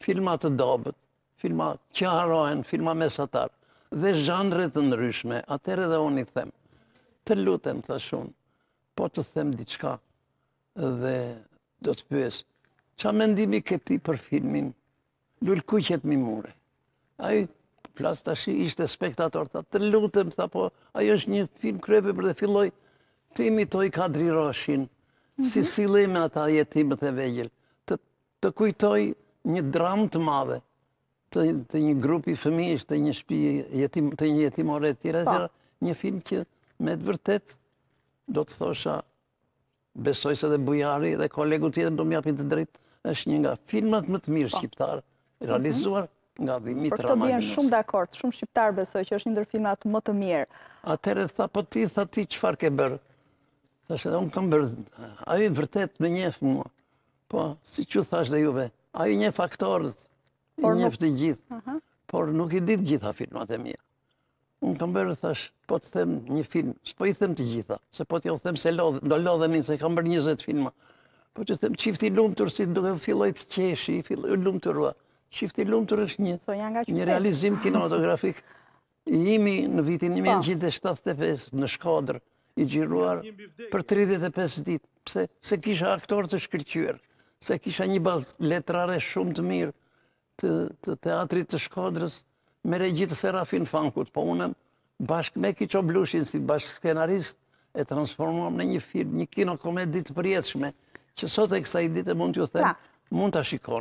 filma të dobet, filma që harohen, filma mesatar, dhe zhandre të nëryshme, atër edhe unë i them, të lutem thashun, po të them diqka, dhe do të pyes, qa mendimi këti për filmin, lullë ku qëtë mi mure, a i të shi, ishte spektator, të lutem, të po, a është një film krepe, për dhe filloj, të imitoj Kadri Roshin, si mhm. sile me ata jetimët e vegjel, të kujtoj një dramë të madhe të një grupi fëmijës, të një shpi, të një jetimore e tjera, një film që me të vërtet do të thosha besoj se dhe bujari dhe kolegu tjetër do mjapin të drejt, është një nga filmat më të mirë shqiptarë mhm. realizuar nga dhimit Ramaninus. Për të bjenë shumë dhe akord, shumë shqiptarë besoj që është një ndër filmat më të mirë. Atere tha, po ti, tha ti, qëfar ke bërë? Thashe, unë kam bërë, a ju vërtet me njefë mua, po si që thash dhe juve, A i një faktorët, i njëftë i gjithë, por nuk i ditë gjitha filmat e mija. Unë kam bërë, thash, po të them një film, s'po i them të gjitha, se po t'jo them se do lodhemi, se kam bërë 20 filma. Po që them, qifti lumëtur, si duke filloj të qeshi, lumëtur, qifti lumëtur është një një realizim kinematografik. I imi në vitin 1975, po. në shkodrë, i gjiruar për 35 ditë, pëse se kisha aktor të shkryqyrë se kisha një bazë letrare shumë të mirë të teatrit të shkodrës me regjitë Serafin Fankut, po unën bashkë me Kicho Blushin si bashkë skenarist e transformuam në një film, një komedit përjetëshme, që sot e kësa i ditë mund të ju themë, pra. mund të shikoni.